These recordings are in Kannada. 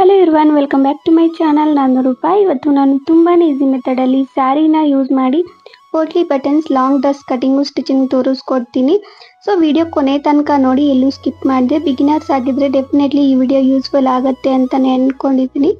hello everyone welcome back to my channel ನಾನು ರೂಪಾ ಇವತ್ತು ನಾನು ತುಂಬಾ ಈಸಿ ಮೆಥಡಲ್ಲಿ ಸ್ಯಾರಿನ ಯೂಸ್ ಮಾಡಿ potli buttons long dress cutting stitching ತೋರಿಸ್ಕೊಡ್ತೀನಿ ಸೊ ವಿಡಿಯೋ ಕೊನೆ ತನಕ ನೋಡಿ ಎಲ್ಲೂ ಸ್ಕಿಪ್ ಮಾಡಿದೆ ಬಿಗಿನರ್ಸ್ ಆಗಿದ್ರೆ ಡೆಫಿನೆಟ್ಲಿ ಈ ವಿಡಿಯೋ ಯೂಸ್ಫುಲ್ ಆಗುತ್ತೆ ಅಂತಲೇ ಅಂದ್ಕೊಂಡಿದ್ದೀನಿ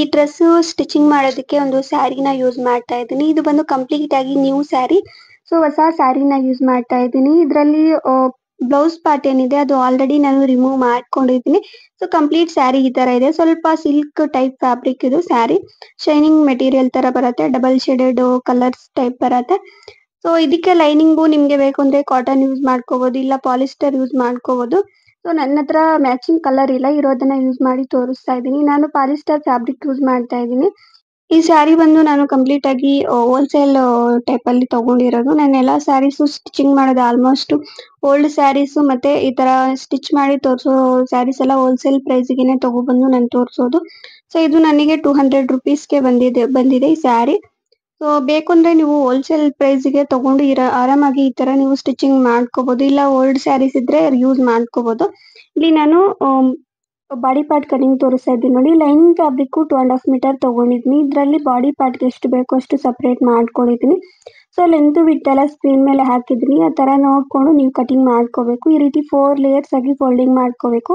ಈ ಡ್ರೆಸ್ ಸ್ಟಿಚಿಂಗ್ ಮಾಡೋದಕ್ಕೆ ಒಂದು ನ ಯೂಸ್ ಮಾಡ್ತಾ ಇದ್ದೀನಿ ಇದು ಬಂದು ಕಂಪ್ಲೀಟ್ ಆಗಿ ನ್ಯೂ ಸ್ಯಾರಿ ಸೊ ಹೊಸ ಸ್ಯಾರಿನ ಯೂಸ್ ಮಾಡ್ತಾ ಇದ್ದೀನಿ ಇದರಲ್ಲಿ ಬ್ಲೌಸ್ ಪಾರ್ಟ್ ಏನಿದೆ ಅದು ಆಲ್ರೆಡಿ ನಾನು ರಿಮೂವ್ ಮಾಡ್ಕೊಂಡಿದ್ದೀನಿ ಸೊ ಕಂಪ್ಲೀಟ್ ಸ್ಯಾರಿ ಈ ತರ ಇದೆ ಸ್ವಲ್ಪ ಸಿಲ್ಕ್ ಟೈಪ್ ಫ್ಯಾಬ್ರಿಕ್ ಇದು ಸ್ಯಾರಿ ಶೈನಿಂಗ್ ಮೆಟೀರಿಯಲ್ ತರ ಬರುತ್ತೆ ಡಬಲ್ ಶೇಡೆಡ್ ಕಲರ್ಸ್ ಟೈಪ್ ಬರುತ್ತೆ ಸೊ ಇದಕ್ಕೆ ಲೈನಿಂಗ್ ನಿಮ್ಗೆ ಬೇಕು ಅಂದ್ರೆ ಕಾಟನ್ ಯೂಸ್ ಮಾಡ್ಕೋಬಹುದು ಇಲ್ಲ ಪಾಲಿಸ್ಟರ್ ಯೂಸ್ ಮಾಡ್ಕೋಬಹುದು ಸೊ ನನ್ನ ಹತ್ರ ಮ್ಯಾಚಿಂಗ್ ಕಲರ್ ಇಲ್ಲ ಇರೋದನ್ನ ಯೂಸ್ ಮಾಡಿ ತೋರಿಸ್ತಾ ಇದ್ದೀನಿ ನಾನು ಪಾಲಿಸ್ಟರ್ ಫ್ಯಾಬ್ರಿಕ್ ಯೂಸ್ ಮಾಡ್ತಾ ಇದ್ದೀನಿ ಈ ಸ್ಯಾರಿ ಬಂದು ನಾನು ಕಂಪ್ಲೀಟ್ ಆಗಿ ಹೋಲ್ಸೇಲ್ ಟೈಪ್ ಅಲ್ಲಿ ತಗೊಂಡಿರೋದು ನಾನು ಎಲ್ಲಾ ಸ್ಯಾರೀಸು ಸ್ಟಿಚಿಂಗ್ ಮಾಡೋದು ಆಲ್ಮೋಸ್ಟ್ ಓಲ್ಡ್ ಸ್ಯಾರೀಸು ಮತ್ತೆ ಈ ತರ ಸ್ಟಿಚ್ ಮಾಡಿ ತೋರಿಸೋ ಸ್ಯಾರೀಸ್ ಎಲ್ಲ ಹೋಲ್ಸೇಲ್ ಪ್ರೈಸ್ ಗೆನೆ ಬಂದು ನಾನು ತೋರಿಸೋದು ಸೊ ಇದು ನನಗೆ ಟೂ ಹಂಡ್ರೆಡ್ ರುಪೀಸ್ಗೆ ಬಂದಿದೆ ಬಂದಿದೆ ಈ ಸ್ಯಾರಿ ಸೊ ಬೇಕು ಅಂದ್ರೆ ನೀವು ಹೋಲ್ಸೇಲ್ ಪ್ರೈಸ್ ಗೆ ತಗೊಂಡು ಇರ ಆರಾಮಾಗಿ ಈ ತರ ನೀವು ಸ್ಟಿಚಿಂಗ್ ಮಾಡ್ಕೋಬಹುದು ಇಲ್ಲ ಓಲ್ಡ್ ಸ್ಯಾರೀಸ್ ಇದ್ರೆ ಯೂಸ್ ಮಾಡ್ಕೋಬಹುದು ಇಲ್ಲಿ ನಾನು ಬಾಡಿ ಪಾರ್ಟ್ ಕಟಿಂಗ್ ತೋರಿಸ್ತಾ ಇದ್ದೀನಿ ನೋಡಿ lining fabric two and half metre ತಗೊಂಡಿದ್ದೀನಿ ಇದರಲ್ಲಿ ಬಾಡಿ ಪಾರ್ಟ್ ಎಷ್ಟು ಬೇಕೋ ಅಷ್ಟು ಸಪ್ರೇಟ್ ಮಾಡ್ಕೊಂಡಿದ್ದೀನಿ ಸೊ ಲೆಂತ್ ವಿಟ್ ಎಲ್ಲ ಸ್ಕ್ರೀನ್ ಮೇಲೆ ಹಾಕಿದ್ದೀನಿ ಆ ತರ ನೋಡ್ಕೊಂಡು ನೀವು ಕಟಿಂಗ್ ಮಾಡ್ಕೋಬೇಕು ಈ ರೀತಿ ಫೋರ್ ಲೇಯರ್ಸ್ ಆಗಿ ಫೋಲ್ಡಿಂಗ್ ಮಾಡ್ಕೋಬೇಕು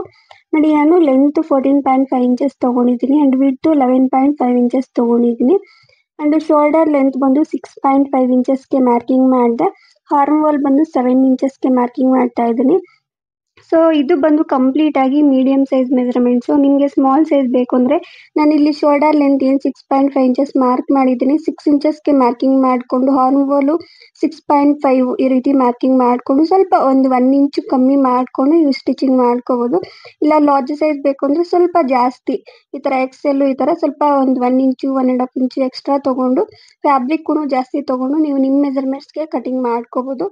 ನೋಡಿ ನಾನು length fourteen point five inches ತೊಗೊಂಡಿದ್ದೀನಿ and width eleven point five inches ತೊಗೊಂಡಿದ್ದೀನಿ ಅಂಡ್ ಶೋಲ್ಡರ್ ಲೆಂತ್ ಬಂದು ಸಿಕ್ಸ್ ಪಾಯಿಂಟ್ ಫೈವ್ ಇಂಚಸ್ಗೆ ಮಾರ್ಕಿಂಗ್ ಮಾಡಿದೆ ಹಾರ್ಮ್ ವಾಲ್ ಬಂದು ಸೆವೆನ್ ಗೆ ಮಾರ್ಕಿಂಗ್ ಮಾಡ್ತಾ ಇದೀನಿ ಸೊ ಇದು ಬಂದು ಕಂಪ್ಲೀಟ್ ಆಗಿ ಮೀಡಿಯಂ ಸೈಜ್ ಸೊ ನಿಮಗೆ ಸ್ಮಾಲ್ ಸೈಜ್ ಬೇಕು ಅಂದರೆ ನಾನು ಇಲ್ಲಿ ಶೋಲ್ಡರ್ ಲೆಂತ್ ಏನು six point five inches mark ಮಾಡಿದ್ದೀನಿ ಸಿಕ್ಸ್ ಇಂಚಸ್ಗೆ ಮಾರ್ಕಿಂಗ್ ಮಾಡಿಕೊಂಡು ಹಾರ್ನ್ ಹಾರ್ನ್ಗೋಲು ಸಿಕ್ಸ್ ಪಾಯಿಂಟ್ ಫೈವ್ ಈ ರೀತಿ ಮಾರ್ಕಿಂಗ್ ಮಾಡಿಕೊಂಡು ಸ್ವಲ್ಪ ಒಂದು ಒನ್ ಇಂಚು ಕಮ್ಮಿ ಮಾಡಿಕೊಂಡು ಇವು ಸ್ಟಿಚಿಂಗ್ ಮಾಡ್ಕೋಬೋದು ಇಲ್ಲ ಲಾರ್ಜ್ ಸೈಜ್ ಬೇಕು ಅಂದರೆ ಸ್ವಲ್ಪ ಜಾಸ್ತಿ ಈ ಥರ ಎಕ್ಸೆಲ್ಲು ಈ ಥರ ಸ್ವಲ್ಪ ಒಂದು ಒನ್ ಇಂಚು ಒನ್ ಆ್ಯಂಡ್ ಹಾಫ್ ಇಂಚು ಎಕ್ಸ್ಟ್ರಾ ತೊಗೊಂಡು ಕೂಡ ಜಾಸ್ತಿ ತಗೊಂಡು ನೀವು ನಿಮ್ಮ ಮೆಜರ್ಮೆಂಟ್ಸ್ಗೆ ಕಟಿಂಗ್ ಮಾಡ್ಕೋಬೋದು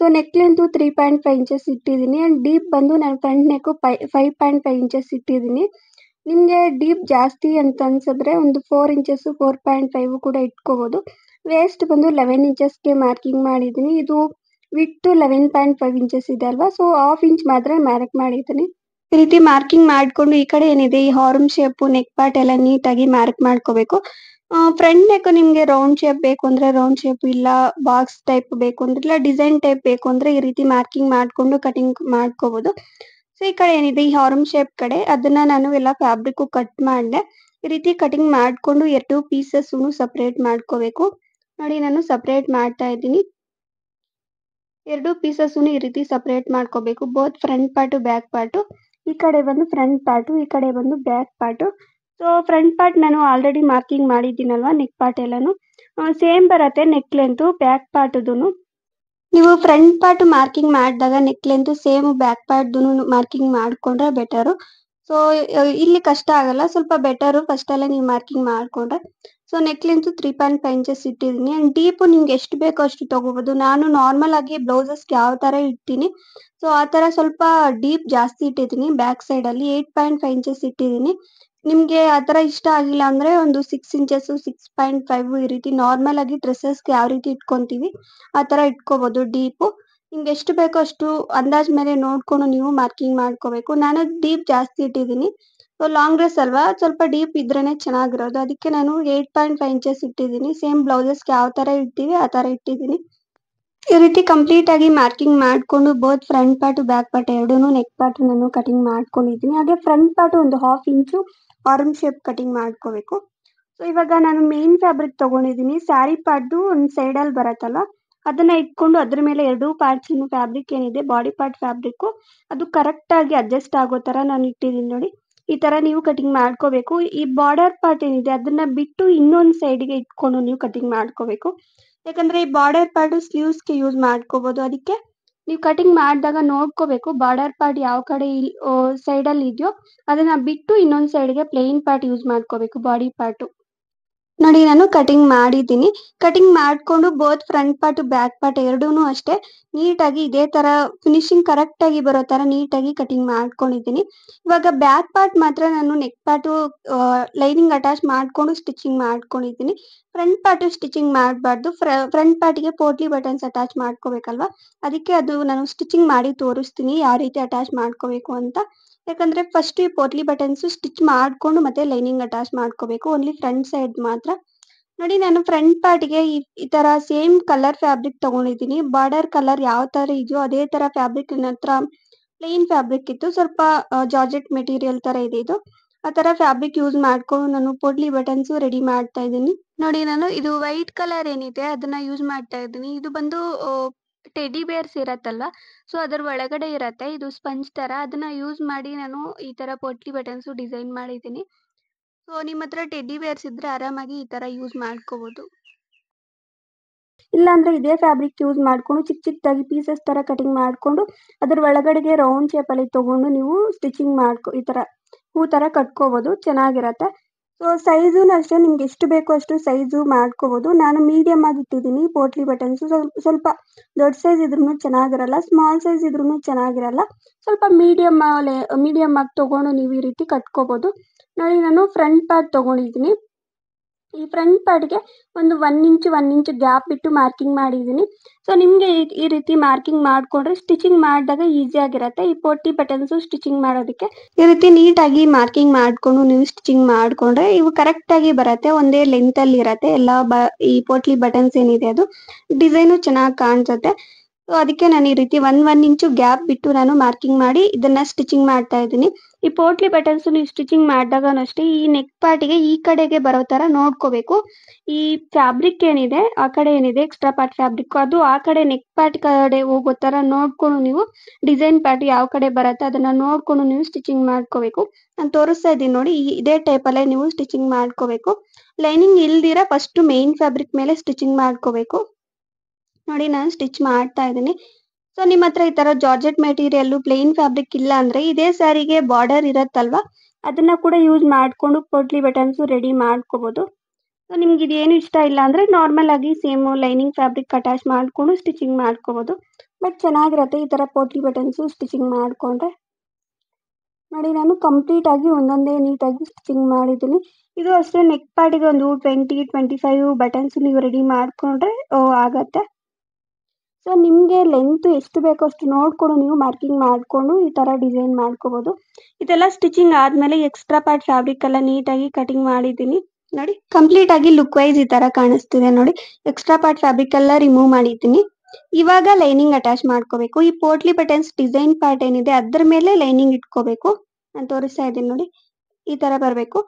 so neck three point five inches ಇಟ್ಟಿದ್ದೀನಿ ಅಂಡ್ ಡೀಪ್ ಬಂದು ನಾನು ಫ್ರಂಟ್ ನೆಕ್ ಫೈ ಫೈವ್ ಪಾಯಿಂಟ್ ಫೈವ್ ಇಂಚಸ್ ಇಟ್ಟಿದ್ದೀನಿ ನಿಮಗೆ ಡೀಪ್ ಜಾಸ್ತಿ ಅಂತ ಅನ್ಸಿದ್ರೆ ಒಂದು four inches four point five ಕೂಡ ಇಟ್ಕೋಬಹುದು ವೇಸ್ಟ್ ಬಂದು ಲೆವೆನ್ ಗೆ ಮಾರ್ಕಿಂಗ್ ಮಾಡಿದೀನಿ ಇದು width eleven point five inches ಇದೆ ಅಲ್ವಾ ಸೊ ಹಾಫ್ ಇಂಚ್ ಮಾತ್ರ ಮಾರ್ಕ್ ಮಾಡಿದ್ದೀನಿ ಈ ರೀತಿ ಮಾರ್ಕಿಂಗ್ ಮಾಡಿಕೊಂಡು ಈ ಕಡೆ ಏನಿದೆ ಈ ಹಾರ್ಮ್ ಶೇಪ್ ನೆಕ್ ಪಾರ್ಟ್ ಎಲ್ಲ ನೀಟಾಗಿ ಮಾರ್ಕ್ ಮಾಡ್ಕೋಬೇಕು ಫ್ರಂಟ್ ನೆಕ್ ನಿಮಗೆ ರೌಂಡ್ ಶೇಪ್ ಬೇಕು ಅಂದ್ರೆ ರೌಂಡ್ ಶೇಪ್ ಇಲ್ಲ ಬಾಕ್ಸ್ ಟೈಪ್ ಬೇಕು ಅಂದ್ರೆ ಇಲ್ಲ ಡಿಸೈನ್ ಟೈಪ್ ಬೇಕು ಅಂದ್ರೆ ಈ ರೀತಿ ಮಾರ್ಕಿಂಗ್ ಮಾಡ್ಕೊಂಡು ಕಟಿಂಗ್ ಮಾಡ್ಕೋಬಹುದು ಸೊ ಈ ಕಡೆ ಏನಿದೆ ಈ ಹಾರ್ಮ್ ಶೇಪ್ ಕಡೆ ಅದನ್ನ ನಾನು ಎಲ್ಲ ಫ್ಯಾಬ್ರಿಕ್ ಕಟ್ ಮಾಡ್ದೆ ಈ ರೀತಿ ಕಟಿಂಗ್ ಮಾಡ್ಕೊಂಡು ಎರಡು ಪೀಸಸ್ ಸೆಪರೇಟ್ ಮಾಡ್ಕೋಬೇಕು ನೋಡಿ ನಾನು ಸೆಪರೇಟ್ ಮಾಡ್ತಾ ಇದ್ದೀನಿ ಎರಡು ಪೀಸಸ್ ಈ ರೀತಿ ಸಪರೇಟ್ ಮಾಡ್ಕೋಬೇಕು both front part back part ಈ ಕಡೆ ಬಂದು ಫ್ರಂಟ್ ಪಾರ್ಟ್ ಈ ಕಡೆ ಬಂದು back part so front part ನಾನು ಆಲ್ರೆಡಿ ಮಾರ್ಕಿಂಗ್ ಮಾಡಿದ್ದೀನಲ್ವಾ ನೆಕ್ ಪಾರ್ಟ್ ಎಲ್ಲಾನು ಸೇಮ್ ಬರತ್ತೆ ನೆಕ್ ಲೆಂತು ಬ್ಯಾಕ್ ಪಾರ್ಟುದೂನು ನೀವು ಫ್ರಂಟ್ ಪಾರ್ಟ್ ಮಾರ್ಕಿಂಗ್ ಮಾಡಿದಾಗ ನೆಕ್ ಲೆಂತು ಸೇಮ್ ಬ್ಯಾಕ್ ಪಾರ್ಟ್ದು ಮಾರ್ಕಿಂಗ್ ಮಾಡಿಕೊಂಡ್ರೆ ಬೆಟರು ಸೊ ಇಲ್ಲಿ ಕಷ್ಟ ಆಗಲ್ಲ ಸ್ವಲ್ಪ ಬೆಟರು ಅಲ್ಲೇ ನೀವು ಮಾರ್ಕಿಂಗ್ ಮಾಡಿಕೊಂಡ್ರೆ so neck length three point five inches ಇಟ್ಟಿದ್ದೀನಿ ಅಂಡ್ ಡೀಪ್ ನಿಮ್ಗೆ ಎಷ್ಟು ಬೇಕೋ ಅಷ್ಟು ತಗೋಬಹುದು ನಾನು ನಾರ್ಮಲ್ ಆಗಿ ಬ್ಲೌಸಸ್ ಯಾವ ತರ ಇಟ್ಟೀನಿ ಸೊ ಆ ತರ ಸ್ವಲ್ಪ ಡೀಪ್ ಜಾಸ್ತಿ ಇಟ್ಟಿದ್ದೀನಿ ಬ್ಯಾಕ್ ಸೈಡ್ ಅಲ್ಲಿ ಏಟ್ ಪಾಯಿಂಟ್ ಫೈವ್ ಇಂಚಸ್ ಇಟ್ಟಿದ್ದೀನಿ ನಿಮ್ಗೆ ಆ ತರ ಇಷ್ಟ ಆಗಿಲ್ಲ ಅಂದ್ರೆ ಒಂದು six inches six point five ಈ ರೀತಿ ನಾರ್ಮಲ್ ಆಗಿ ಡ್ರೆಸ್ಸಸ್ಗೆ ಯಾವ ರೀತಿ ಇಟ್ಕೊಂತೀವಿ ಆ ತರ ಇಟ್ಕೋಬಹುದು ಡೀಪ್ ನಿಮ್ಗೆ ಎಷ್ಟು ಬೇಕೋ ಅಷ್ಟು ಅಂದಾಜ್ ಮೇಲೆ ನೋಡ್ಕೊಂಡು ನೀವು ಮಾರ್ಕಿಂಗ್ ಮಾಡ್ಕೋಬೇಕು ನಾನು ಡೀಪ್ ಜಾಸ್ತಿ ಇಟ್ಟಿದ್ದೀನಿ ಲಾಂಗ್ ಡ್ರೆಸ್ ಅಲ್ವಾ ಸ್ವಲ್ಪ ಡೀಪ್ ಇದ್ರೇನೆ ಚೆನ್ನಾಗಿರೋದು ಅದಕ್ಕೆ ನಾನು ಏಟ್ ಪಾಯಿಂಟ್ ಫೈವ್ ಇಂಚಸ್ ಇಟ್ಟಿದ್ದೀನಿ ಸೇಮ್ ಬ್ಲೌಸಸ್ಗೆ ಯಾವ ತರ ಇಡ್ತೀವಿ ಆ ತರ ಇಟ್ಟಿದ್ದೀನಿ ಈ ರೀತಿ ಕಂಪ್ಲೀಟ್ ಆಗಿ ಮಾರ್ಕಿಂಗ್ ಮಾಡ್ಕೊಂಡು both front part back part ಎರಡೂ ನೆಕ್ ಪಾರ್ಟ್ ನಾನು ಕಟಿಂಗ್ ಮಾಡ್ಕೊಂಡಿದ್ದೀನಿ ಹಾಗೆ ಫ್ರಂಟ್ ಪಾರ್ಟ್ ಒಂದು half inch arm shape cutting ಮಾಡ್ಕೋಬೇಕು ಸೊ ಇವಾಗ ನಾನು ಮೇನ್ ಫ್ಯಾಬ್ರಿಕ್ ತಗೊಂಡಿದ್ದೀನಿ ಸ್ಯಾರಿ ಪಾರ್ಟ್ದು ಒಂದು ಸೈಡಲ್ಲಿ ಬರತ್ತಲ್ಲ ಅದನ್ನ ಇಟ್ಕೊಂಡು ಅದ್ರ ಮೇಲೆ ಎರಡೂ ಪಾರ್ಟ್ಸ್ ಫ್ಯಾಬ್ರಿಕ್ ಏನಿದೆ ಬಾಡಿ ಪಾರ್ಟ್ ಫ್ಯಾಬ್ರಿಕ್ ಅದು ಕರೆಕ್ಟ್ ಆಗಿ ಅಡ್ಜಸ್ಟ್ ಆಗೋ ಥರ ನಾನು ಇಟ್ಟಿದ್ದೀನಿ ನೋಡಿ ಈ ತರ ನೀವು ಕಟಿಂಗ್ ಮಾಡ್ಕೋಬೇಕು ಈ ಬಾರ್ಡರ್ ಪಾರ್ಟ್ ಏನಿದೆ ಅದನ್ನ ಬಿಟ್ಟು ಸೈಡ್ ಸೈಡ್ಗೆ ಇಟ್ಕೊಂಡು ನೀವು ಕಟಿಂಗ್ ಮಾಡ್ಕೋಬೇಕು ಯಾಕಂದ್ರೆ ಈ ಬಾರ್ಡರ್ ಪಾರ್ಟ್ ಗೆ ಯೂಸ್ ಮಾಡ್ಕೋಬಹುದು ಅದಕ್ಕೆ ನೀವು ಕಟಿಂಗ್ ಮಾಡಿದಾಗ ನೋಡ್ಕೋಬೇಕು ಬಾರ್ಡರ್ ಪಾರ್ಟ್ ಯಾವ ಕಡೆ ಸೈಡ್ ಅಲ್ಲಿ ಇದೆಯೋ ಅದನ್ನ ಬಿಟ್ಟು ಇನ್ನೊಂದು ಸೈಡ್ಗೆ ಪ್ಲೇನ್ ಪಾರ್ಟ್ ಯೂಸ್ ಮಾಡ್ಕೋಬೇಕು ಬಾಡಿ ಪಾರ್ಟು ನೋಡಿ ನಾನು ಕಟಿಂಗ್ ಮಾಡಿದ್ದೀನಿ ಕಟಿಂಗ್ ಮಾಡ್ಕೊಂಡು both front part back part ಎರಡೂನು ಅಷ್ಟೇ ನೀಟಾಗಿ ಇದೇ ತರ ಫಿನಿಶಿಂಗ್ ಕರೆಕ್ಟ್ ಆಗಿ ಬರೋ ತರ ನೀಟಾಗಿ ಕಟಿಂಗ್ ಮಾಡ್ಕೊಂಡಿದ್ದೀನಿ ಇವಾಗ ಬ್ಯಾಕ್ ಪಾರ್ಟ್ ಮಾತ್ರ ನಾನು ನೆಕ್ ಪಾರ್ಟು ಲೈನಿಂಗ್ ಅಟ್ಯಾಚ್ ಮಾಡ್ಕೊಂಡು ಸ್ಟಿಚಿಂಗ್ ಮಾಡ್ಕೊಂಡಿದ್ದೀನಿ ಫ್ರಂಟ್ ಪಾರ್ಟು ಸ್ಟಿಚಿಂಗ್ ಮಾಡಬಾರ್ದು ಫ್ರ ಫ್ರಂಟ್ ಪಾರ್ಟಿಗೆ ಪೋಟ್ಲಿ ಬಟನ್ಸ್ ಅಟ್ಯಾಚ್ ಮಾಡ್ಕೋಬೇಕಲ್ವಾ ಅದಕ್ಕೆ ಅದು ನಾನು ಸ್ಟಿಚಿಂಗ್ ಮಾಡಿ ತೋರಿಸ್ತೀನಿ ಯಾವ ರೀತಿ ಅಟ್ಯಾಚ್ ಮಾಡ್ಕೋಬೇಕು ಅಂತ ಯಾಕಂದ್ರೆ ಫಸ್ಟ್ ಈ ಪೋಟ್ಲಿ ಬಟನ್ಸ್ ಸ್ಟಿಚ್ ಮಾಡ್ಕೊಂಡು ಮತ್ತೆ ಲೈನಿಂಗ್ ಅಟ್ಯಾಚ್ ಮಾಡ್ಕೋಬೇಕು ಓನ್ಲಿ ಫ್ರಂಟ್ ಸೈಡ್ ಮಾತ್ರ ನೋಡಿ ನಾನು ಫ್ರಂಟ್ ಪಾರ್ಟ್ಗೆ ಈ ತರ ಸೇಮ್ ಕಲರ್ ಫ್ಯಾಬ್ರಿಕ್ ತಗೊಂಡಿದ್ದೀನಿ ಬಾರ್ಡರ್ ಕಲರ್ ಯಾವ ತರ ಇದೆಯೋ ಅದೇ ತರ ಫ್ಯಾಬ್ರಿಕ್ ನನ್ನ ಹತ್ರ ಪ್ಲೇನ್ ಫ್ಯಾಬ್ರಿಕ್ ಇತ್ತು ಸ್ವಲ್ಪ ಜಾರ್ಜೆಟ್ ಮೆಟೀರಿಯಲ್ ತರ ಇದೆ ಇದು ಆ ತರ ಫ್ಯಾಬ್ರಿಕ್ ಯೂಸ್ ಮಾಡ್ಕೊಂಡು ನಾನು ಪೊಡ್ಲಿ ಬಟನ್ಸ್ ರೆಡಿ ಮಾಡ್ತಾ ಇದ್ದೀನಿ ನೋಡಿ ನಾನು ಇದು ವೈಟ್ ಕಲರ್ ಏನಿದೆ ಅದನ್ನ ಯೂಸ್ ಮಾಡ್ತಾ ಇದ್ದೀನಿ ಇದು ಬಂದು ಟೆಡಿ ಬೇರ್ಸ್ ಇರತ್ತಲ್ಲ ಸೊ ಅದರ ಒಳಗಡೆ ಇರತ್ತೆ ಇದು ಸ್ಪಂಜ್ ತರ ಅದನ್ನ ಯೂಸ್ ಮಾಡಿ ನಾನು ಈ ತರ ಪೊಟ್ಲಿ ಬಟನ್ಸ್ ಡಿಸೈನ್ ಮಾಡಿದ್ದೀನಿ ಸೊ ನಿಮ್ಮ ಹತ್ರ ಟೆಡಿ ಬೇರ್ಸ್ ಇದ್ರೆ ಆರಾಮಾಗಿ ಈ ತರ ಯೂಸ್ ಮಾಡ್ಕೋಬಹುದು ಇಲ್ಲಾಂದ್ರೆ ಇದೇ ಫ್ಯಾಬ್ರಿಕ್ ಯೂಸ್ ಮಾಡ್ಕೊಂಡು ಚಿಕ್ಕ ಚಿಕ್ಕದಾಗಿ ಪೀಸಸ್ ತರ ಕಟಿಂಗ್ ಮಾಡ್ಕೊಂಡು ಅದ್ರ ಒಳಗಡೆಗೆ ರೌಂಡ್ ಶೇಪ್ ಅಲ್ಲಿ ತಗೊಂಡು ನೀವು ಸ್ಟಿಚಿಂಗ್ ಮಾಡ್ಕೊ ಈ ತರ ಹೂ ತರ ಕಟ್ಕೋಬಹುದು ಚೆನ್ನಾಗಿರತ್ತೆ ಸೊ ಸೈಜು ಅಷ್ಟೇ ನಿಮ್ಗೆ ಎಷ್ಟು ಬೇಕೋ ಅಷ್ಟು ಸೈಜು ಮಾಡ್ಕೋಬೋದು ನಾನು ಮೀಡಿಯಮ್ ಆಗಿ ಇಟ್ಟಿದ್ದೀನಿ ಪೋಟ್ಲಿ ಬಟನ್ಸು ಸ್ವಲ್ಪ ಸ್ವಲ್ಪ ದೊಡ್ಡ ಸೈಜ್ ಇದ್ರೂ ಚೆನ್ನಾಗಿರಲ್ಲ ಸ್ಮಾಲ್ ಸೈಜ್ ಇದ್ರೂ ಚೆನ್ನಾಗಿರಲ್ಲ ಸ್ವಲ್ಪ ಮೀಡಿಯಂ ಮೀಡಿಯಮ್ ಆಗಿ ತೊಗೊಂಡು ನೀವು ಈ ರೀತಿ ಕಟ್ಕೋಬೋದು ನೋಡಿ ನಾನು ಫ್ರಂಟ್ ಪಾರ್ಟ್ ತೊಗೊಂಡಿದ್ದೀನಿ ಈ ಫ್ರಂಟ್ ಪಾರ್ಟಿಗೆ ಒಂದು one inch one inch gap ಬಿಟ್ಟು ಮಾರ್ಕಿಂಗ್ ಮಾಡಿದ್ದೀನಿ ಸೊ ನಿಮಗೆ ಈ ರೀತಿ ಮಾರ್ಕಿಂಗ್ ಮಾಡಿಕೊಂಡ್ರೆ ಸ್ಟಿಚಿಂಗ್ ಮಾಡಿದಾಗ ಈಸಿ ಆಗಿರುತ್ತೆ ಈ ಪೊಟ್ಟಿ ಬಟನ್ಸು ಸ್ಟಿಚಿಂಗ್ ಮಾಡೋದಕ್ಕೆ ಈ ರೀತಿ ನೀಟಾಗಿ ಮಾರ್ಕಿಂಗ್ ಮಾಡಿಕೊಂಡು ನೀವು ಸ್ಟಿಚಿಂಗ್ ಮಾಡಿಕೊಂಡ್ರೆ ಇವು ಕರೆಕ್ಟಾಗಿ ಬರುತ್ತೆ ಒಂದೇ ಲೆಂತಲ್ಲಿ ಇರುತ್ತೆ ಎಲ್ಲ ಬ ಈ ಪೊಟ್ಲಿ ಬಟನ್ಸ್ ಏನಿದೆ ಅದು ಡಿಸೈನು ಚೆನ್ನಾಗಿ ಕಾಣಿಸುತ್ತೆ ಸೊ ಅದಕ್ಕೆ ನಾನು ಈ ರೀತಿ ಒನ್ ಒನ್ ಇಂಚು ಗ್ಯಾಪ್ ಬಿಟ್ಟು ನಾನು ಮಾರ್ಕಿಂಗ್ ಮಾಡಿ ಇದನ್ನ ಸ್ಟಿಚಿಂಗ್ ಮಾಡ್ತಾ ಇದ್ದೀನಿ ಈ ಪೋಟ್ಲಿ ಬಟನ್ಸ್ ನೀವು ಸ್ಟಿಚಿಂಗ್ ಮಾಡಿದಾಗನು ಅಷ್ಟೇ ಈ ನೆಕ್ ಪಾರ್ಟಿಗೆ ಈ ಕಡೆಗೆ ಬರೋ ತರ ನೋಡ್ಕೋಬೇಕು ಈ ಫ್ಯಾಬ್ರಿಕ್ ಏನಿದೆ ಆ ಕಡೆ ಏನಿದೆ ಎಕ್ಸ್ಟ್ರಾ ಪಾರ್ಟ್ ಫ್ಯಾಬ್ರಿಕ್ ಅದು ಆ ಕಡೆ ನೆಕ್ ಪಾರ್ಟ್ ಕಡೆ ಹೋಗೋ ತರ ನೋಡ್ಕೊಂಡು ನೀವು ಡಿಸೈನ್ ಪಾರ್ಟ್ ಯಾವ ಕಡೆ ಬರತ್ತೆ ಅದನ್ನ ನೋಡ್ಕೊಂಡು ನೀವು ಸ್ಟಿಚಿಂಗ್ ಮಾಡ್ಕೋಬೇಕು ನಾನು ತೋರಿಸ್ತಾ ಇದ್ದೀನಿ ನೋಡಿ ಇದೇ ಟೈಪ್ ಅಲ್ಲೇ ನೀವು ಸ್ಟಿಚಿಂಗ್ ಮಾಡ್ಕೋಬೇಕು ಲೈನಿಂಗ್ ಇಲ್ದಿರ ಫಸ್ಟ್ ಮೇನ್ ಫ್ಯಾಬ್ರಿಕ್ ಮೇಲೆ ಸ್ಟಿಚಿಂಗ್ ಮಾಡ್ಕೋಬೇಕು ನೋಡಿ ನಾನು ಸ್ಟಿಚ್ ಮಾಡ್ತಾ ಇದ್ದೀನಿ ಸೊ ನಿಮ್ಮ ಹತ್ರ ಈ ತರ ಜಾರ್ಜೆಟ್ ಮೆಟೀರಿಯಲ್ ಪ್ಲೇನ್ ಫ್ಯಾಬ್ರಿಕ್ ಇಲ್ಲ ಅಂದ್ರೆ ಇದೇ ಸ್ಯಾರಿಗೆ ಬಾರ್ಡರ್ ಇರತ್ತಲ್ವಾ ಅದನ್ನ ಕೂಡ ಯೂಸ್ ಮಾಡ್ಕೊಂಡು ಪೊಟ್ಲಿ ಬಟನ್ಸ್ ರೆಡಿ ಮಾಡ್ಕೋಬಹುದು ಸೊ ನಿಮ್ಗೆ ಇದೇನು ಇಷ್ಟ ಇಲ್ಲ ಅಂದ್ರೆ ನಾರ್ಮಲ್ ಆಗಿ ಸೇಮ್ ಲೈನಿಂಗ್ ಫ್ಯಾಬ್ರಿಕ್ ಅಟ್ಯಾಚ್ ಮಾಡಿಕೊಂಡು ಸ್ಟಿಚಿಂಗ್ ಮಾಡ್ಕೋಬಹುದು ಬಟ್ ಚೆನ್ನಾಗಿರತ್ತೆ ಈ ತರ ಪೋಟ್ಲಿ ಬಟನ್ಸ್ ಸ್ಟಿಚಿಂಗ್ ಮಾಡ್ಕೊಂಡ್ರೆ ನೋಡಿ ನಾನು ಕಂಪ್ಲೀಟ್ ಆಗಿ ಒಂದೊಂದೇ ನೀಟಾಗಿ ಸ್ಟಿಚಿಂಗ್ ಮಾಡಿದ್ದೀನಿ ಇದು ಅಷ್ಟೇ ನೆಕ್ ಪಾರ್ಟಿಗೆ ಒಂದು ಟ್ವೆಂಟಿ ಟ್ವೆಂಟಿ ಫೈವ್ ಬಟನ್ಸ್ ನೀವು ರೆಡಿ ಮಾಡಿಕೊಂಡ್ರೆ ಆಗತ್ತೆ ಸೊ ನಿಮಗೆ ಲೆಂತ್ ಎಷ್ಟು ಬೇಕೋ ಅಷ್ಟು ನೋಡ್ಕೊಂಡು ನೀವು ಮಾರ್ಕಿಂಗ್ ಮಾಡಿಕೊಂಡು ಈ ತರ ಡಿಸೈನ್ ಮಾಡ್ಕೋಬಹುದು ಇದೆಲ್ಲ ಸ್ಟಿಚಿಂಗ್ ಆದ್ಮೇಲೆ ಎಕ್ಸ್ಟ್ರಾ ಪಾರ್ಟ್ ಫ್ಯಾಬ್ರಿಕ್ ಎಲ್ಲ ನೀಟಾಗಿ ಕಟಿಂಗ್ ಮಾಡಿದೀನಿ ನೋಡಿ ಕಂಪ್ಲೀಟ್ ಆಗಿ ಲುಕ್ ವೈಸ್ ಈ ತರ ಕಾಣಿಸ್ತಿದೆ ನೋಡಿ ಎಕ್ಸ್ಟ್ರಾ ಪಾರ್ಟ್ ಫ್ಯಾಬ್ರಿಕ್ ಎಲ್ಲ ರಿಮೂವ್ ಮಾಡಿದ್ದೀನಿ ಇವಾಗ ಲೈನಿಂಗ್ ಅಟ್ಯಾಚ್ ಮಾಡ್ಕೋಬೇಕು ಈ ಪೋರ್ಟ್ಲಿ ಬಟನ್ಸ್ ಡಿಸೈನ್ ಪಾರ್ಟ್ ಏನಿದೆ ಅದ್ರ ಮೇಲೆ ಲೈನಿಂಗ್ ಇಟ್ಕೋಬೇಕು ನಾನು ತೋರಿಸ್ತಾ ಇದ್ದೀನಿ ನೋಡಿ ಈ ತರ ಬರಬೇಕು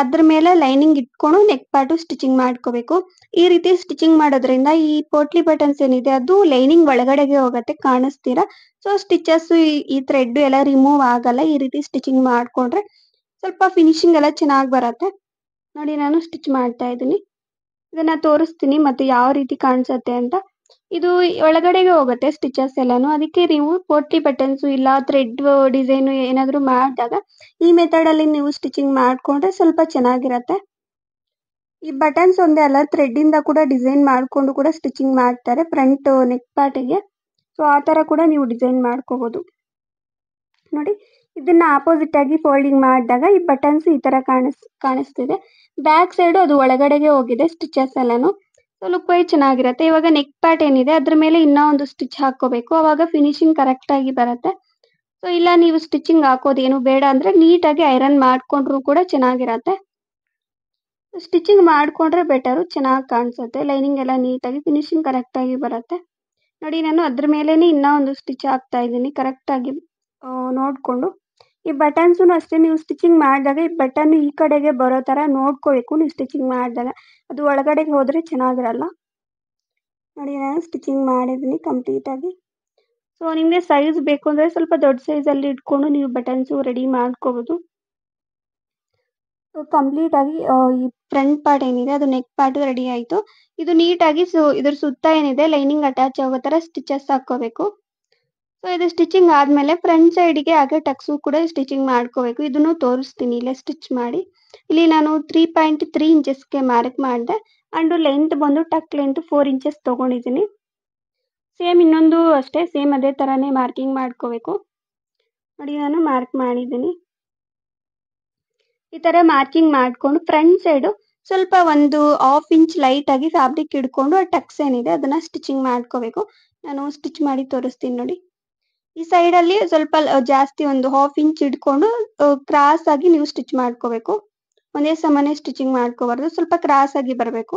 ಅದ್ರ ಮೇಲೆ ಲೈನಿಂಗ್ ಇಟ್ಕೊಂಡು ನೆಕ್ ಪಾರ್ಟು ಸ್ಟಿಚಿಂಗ್ ಮಾಡ್ಕೋಬೇಕು ಈ ರೀತಿ ಸ್ಟಿಚಿಂಗ್ ಮಾಡೋದ್ರಿಂದ ಈ ಪೋಟ್ಲಿ ಬಟನ್ಸ್ ಏನಿದೆ ಅದು ಲೈನಿಂಗ್ ಒಳಗಡೆಗೆ ಹೋಗತ್ತೆ ಕಾಣಿಸ್ತೀರಾ ಸೊ ಸ್ಟಿಚಸ್ ಈ ಥ್ರೆಡ್ ಎಲ್ಲ ರಿಮೂವ್ ಆಗಲ್ಲ ಈ ರೀತಿ ಸ್ಟಿಚಿಂಗ್ ಮಾಡ್ಕೊಂಡ್ರೆ ಸ್ವಲ್ಪ ಫಿನಿಶಿಂಗ್ ಎಲ್ಲ ಚೆನ್ನಾಗಿ ಬರತ್ತೆ ನೋಡಿ ನಾನು ಸ್ಟಿಚ್ ಮಾಡ್ತಾ ಇದ್ದೀನಿ ಇದನ್ನ ತೋರಿಸ್ತೀನಿ ಮತ್ತೆ ಯಾವ ರೀತಿ ಕಾಣಿಸುತ್ತೆ ಅಂತ ಇದು ಒಳಗಡೆಗೆ ಹೋಗುತ್ತೆ ಸ್ಟಿಚಸ್ ಎಲ್ಲಾನು ಅದಕ್ಕೆ ನೀವು ಪೋಟ್ಲಿ ಬಟನ್ಸ್ ಇಲ್ಲ ಥ್ರೆಡ್ ಡಿಸೈನ್ ಏನಾದರೂ ಮಾಡಿದಾಗ ಈ ಮೆಥಡ್ ಅಲ್ಲಿ ನೀವು ಸ್ಟಿಚಿಂಗ್ ಮಾಡಿಕೊಂಡ್ರೆ ಸ್ವಲ್ಪ ಚೆನ್ನಾಗಿರತ್ತೆ ಈ ಬಟನ್ಸ್ ಒಂದೇ ಅಲ್ಲ ಥ್ರೆಡ್ ಇಂದ ಕೂಡ ಡಿಸೈನ್ ಮಾಡ್ಕೊಂಡು ಕೂಡ ಸ್ಟಿಚಿಂಗ್ ಮಾಡ್ತಾರೆ ಫ್ರಂಟ್ ನೆಕ್ ಪಾರ್ಟಿಗೆ ಸೊ ಆ ಥರ ಕೂಡ ನೀವು ಡಿಸೈನ್ ಮಾಡ್ಕೋಬಹುದು ನೋಡಿ ಇದನ್ನ ಆಪೋಸಿಟ್ ಆಗಿ ಫೋಲ್ಡಿಂಗ್ ಮಾಡಿದಾಗ ಈ ಬಟನ್ಸ್ ಈ ತರ ಕಾಣಿಸ್ ಕಾಣಿಸ್ತಿದೆ ಬ್ಯಾಕ್ ಸೈಡ್ ಅದು ಒಳಗಡೆಗೆ ಹೋಗಿದೆ ಸ್ಟಿಚಸ್ ಎಲ್ಲಾನು ಲುಕ್ ವೈಸ್ ಚೆನ್ನಾಗಿರತ್ತೆ ಇವಾಗ ನೆಕ್ ಪ್ಯಾಟ್ ಏನಿದೆ ಅದ್ರ ಮೇಲೆ ಇನ್ನೂ ಒಂದು ಸ್ಟಿಚ್ ಹಾಕೋಬೇಕು ಅವಾಗ ಫಿನಿಶಿಂಗ್ ಕರೆಕ್ಟ್ ಆಗಿ ಬರುತ್ತೆ ಸೊ ಇಲ್ಲ ನೀವು ಸ್ಟಿಚಿಂಗ್ ಹಾಕೋದೇನು ಬೇಡ ಅಂದ್ರೆ ನೀಟಾಗಿ ಐರನ್ ಮಾಡ್ಕೊಂಡ್ರು ಕೂಡ ಚೆನ್ನಾಗಿರತ್ತೆ ಸ್ಟಿಚಿಂಗ್ ಮಾಡ್ಕೊಂಡ್ರೆ ಬೆಟರ್ ಚೆನ್ನಾಗಿ ಕಾಣಿಸುತ್ತೆ ಲೈನಿಂಗ್ ಎಲ್ಲ ನೀಟಾಗಿ ಫಿನಿಶಿಂಗ್ ಕರೆಕ್ಟ್ ಆಗಿ ಬರುತ್ತೆ ನೋಡಿ ನಾನು ಅದ್ರ ಮೇಲೇ ಇನ್ನೂ ಒಂದು ಸ್ಟಿಚ್ ಹಾಕ್ತಾ ಇದ್ದೀನಿ ಕರೆಕ್ಟಾಗಿ ನೋಡಿಕೊಂಡು ಈ ಬಟನ್ಸ್ ಅಷ್ಟೇ ನೀವು ಸ್ಟಿಚಿಂಗ್ ಮಾಡಿದಾಗ ಈ ಬಟನ್ ಈ ಕಡೆಗೆ ಬರೋ ತರ ನೋಡ್ಕೋಬೇಕು ನೀವು ಸ್ಟಿಚಿಂಗ್ ಮಾಡಿದಾಗ ಅದು ಒಳಗಡೆಗೆ ಹೋದರೆ ಚೆನ್ನಾಗಿರಲ್ಲ ನೋಡಿ ನಾನು ಸ್ಟಿಚಿಂಗ್ ಮಾಡಿದ್ದೀನಿ ಕಂಪ್ಲೀಟಾಗಿ ಸೊ ನಿಮಗೆ ಸೈಜ್ ಬೇಕು ಅಂದರೆ ಸ್ವಲ್ಪ ದೊಡ್ಡ ಸೈಜಲ್ಲಿ ಇಟ್ಕೊಂಡು ನೀವು ಬಟನ್ಸು ರೆಡಿ ಮಾಡ್ಕೋಬೋದು ಕಂಪ್ಲೀಟಾಗಿ ಈ ಫ್ರಂಟ್ ಪಾರ್ಟ್ ಏನಿದೆ ಅದು ನೆಕ್ ಪಾರ್ಟ್ ರೆಡಿ ಆಯಿತು ಇದು ನೀಟಾಗಿ ಸೊ ಇದ್ರ ಸುತ್ತ ಏನಿದೆ ಲೈನಿಂಗ್ ಅಟ್ಯಾಚ್ ಆಗೋ ಥರ ಸ್ಟಿಚಸ್ ಹಾಕೋಬೇಕು ಇದು ಸ್ಟಿಚಿಂಗ್ ಆದ್ಮೇಲೆ ಫ್ರಂಟ್ ಸೈಡ್ಗೆ ಹಾಗೆ ಟಕ್ಸು ಕೂಡ ಸ್ಟಿಚಿಂಗ್ ಮಾಡ್ಕೋಬೇಕು ಇದನ್ನು ತೋರಿಸ್ತೀನಿ ಇಲ್ಲೇ ಸ್ಟಿಚ್ ಮಾಡಿ ಇಲ್ಲಿ ನಾನು ತ್ರೀ ಪಾಯಿಂಟ್ ತ್ರೀ ಇಂಚಸ್ಗೆ ಮಾರ್ಕ್ ಮಾಡಿದೆ ಅಂಡ್ ಲೆಂತ್ ಬಂದು ಟಕ್ ಲೆಂತ್ ಫೋರ್ ಇಂಚಸ್ ತಗೊಂಡಿದ್ದೀನಿ ಸೇಮ್ ಇನ್ನೊಂದು ಅಷ್ಟೇ ಸೇಮ್ ಅದೇ ಥರನೇ ಮಾರ್ಕಿಂಗ್ ಮಾಡ್ಕೋಬೇಕು ನೋಡಿ ನಾನು ಮಾರ್ಕ್ ಮಾಡಿದ್ದೀನಿ ಈ ಥರ ಮಾರ್ಕಿಂಗ್ ಮಾಡಿಕೊಂಡು ಫ್ರಂಟ್ ಸೈಡು ಸ್ವಲ್ಪ ಒಂದು ಹಾಫ್ ಇಂಚ್ ಲೈಟ್ ಆಗಿ ಫ್ಯಾಬ್ರಿಕ್ ಹಿಡ್ಕೊಂಡು ಆ ಟಕ್ಸ್ ಏನಿದೆ ಅದನ್ನ ಸ್ಟಿಚಿಂಗ್ ಮಾಡ್ಕೋಬೇಕು ನಾನು ಸ್ಟಿಚ್ ಮಾಡಿ ತೋರಿಸ್ತೀನಿ ನೋಡಿ ಈ ಸೈಡ್ ಅಲ್ಲಿ ಸ್ವಲ್ಪ ಜಾಸ್ತಿ ಒಂದು ಹಾಫ್ ಇಂಚ್ ಹಿಡ್ಕೊಂಡು ಕ್ರಾಸ್ ಆಗಿ ನೀವು ಸ್ಟಿಚ್ ಮಾಡ್ಕೋಬೇಕು ಒಂದೇ ಸಮಾನೆ ಸ್ಟಿಚಿಂಗ್ ಮಾಡ್ಕೋಬಾರ್ದು ಸ್ವಲ್ಪ ಕ್ರಾಸ್ ಆಗಿ ಬರಬೇಕು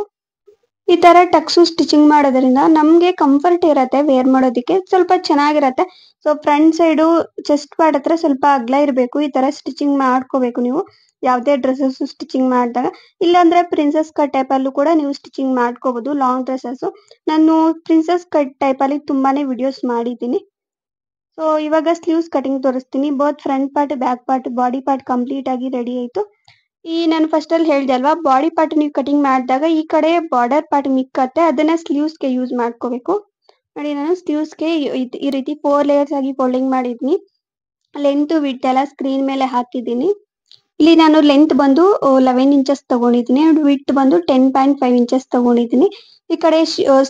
ಈ ತರ ಟಕ್ಸು ಸ್ಟಿಚಿಂಗ್ ಮಾಡೋದ್ರಿಂದ ನಮ್ಗೆ ಕಂಫರ್ಟ್ ಇರತ್ತೆ ವೇರ್ ಮಾಡೋದಿಕ್ಕೆ ಸ್ವಲ್ಪ ಚೆನ್ನಾಗಿರತ್ತೆ so front side chest part ಹತ್ರ ಸ್ವಲ್ಪ ಅಗ್ಲ ಇರಬೇಕು ಈ ತರ ಸ್ಟಿಚಿಂಗ್ ಮಾಡ್ಕೋಬೇಕು ನೀವು ಯಾವ್ದೇ ಡ್ರೆಸ್ಸಸ್ ಸ್ಟಿಚಿಂಗ್ ಮಾಡಿದಾಗ ಇಲ್ಲಾಂದ್ರೆ ಪ್ರಿನ್ಸಸ್ ಕಟ್ ಟೈಪ್ ಅಲ್ಲೂ ಕೂಡ ನೀವು ಸ್ಟಿಚಿಂಗ್ ಮಾಡ್ಕೋಬಹುದು ಲಾಂಗ್ ಡ್ರೆಸ್ಸಸ್ ನಾನು ಪ್ರಿನ್ಸಸ್ ಕಟ್ ಟೈಪ್ ಅಲ್ಲಿ ತುಂಬಾನೇ ವಿಡಿಯೋಸ್ ಮಾಡಿದ್ದೀನಿ ಸೊ ಇವಾಗ ಸ್ಲೀವ್ಸ್ ಕಟಿಂಗ್ ತೋರಿಸ್ತೀನಿ both front part back part body part complete ಆಗಿ ರೆಡಿ ಆಯ್ತು ಈ ನಾನು ಫಸ್ಟ್ ಅಲ್ಲಿ ಹೇಳಿದೆ ಅಲ್ವಾ ಬಾಡಿ ಪಾರ್ಟ್ ನೀವು ಕಟಿಂಗ್ ಮಾಡಿದಾಗ ಈ ಕಡೆ ಬಾರ್ಡರ್ ಪಾರ್ಟ್ ಮಿಕ್ಕತ್ತೆ ಅದನ್ನ ಸ್ಲೀವ್ಸ್ಗೆ ಯೂಸ್ ಮಾಡ್ಕೋಬೇಕು ನೋಡಿ ನಾನು ಸ್ಲೀವ್ಸ್ಗೆ ಈ ರೀತಿ ಫೋರ್ ಲೇಯರ್ಸ್ ಆಗಿ ಫೋಲ್ಡಿಂಗ್ ಮಾಡಿದ್ನಿ ಲೆಂತ್ ವಿಟ್ ಎಲ್ಲ ಸ್ಕ್ರೀನ್ ಮೇಲೆ ಹಾಕಿದ್ದೀನಿ ಇಲ್ಲಿ ನಾನು ಲೆಂತ್ ಬಂದು ಲೆವೆನ್ ಇಂಚಸ್ ತಗೊಂಡಿದ್ದೀನಿ ಅಂಡ್ ವಿಟ್ ಬಂದು ಟೆನ್ ಪಾಯಿಂಟ್ ಫೈವ್ ಇಂಚಸ್ ತಗೊಂಡಿದ್ದೀನಿ ಈ ಕಡೆ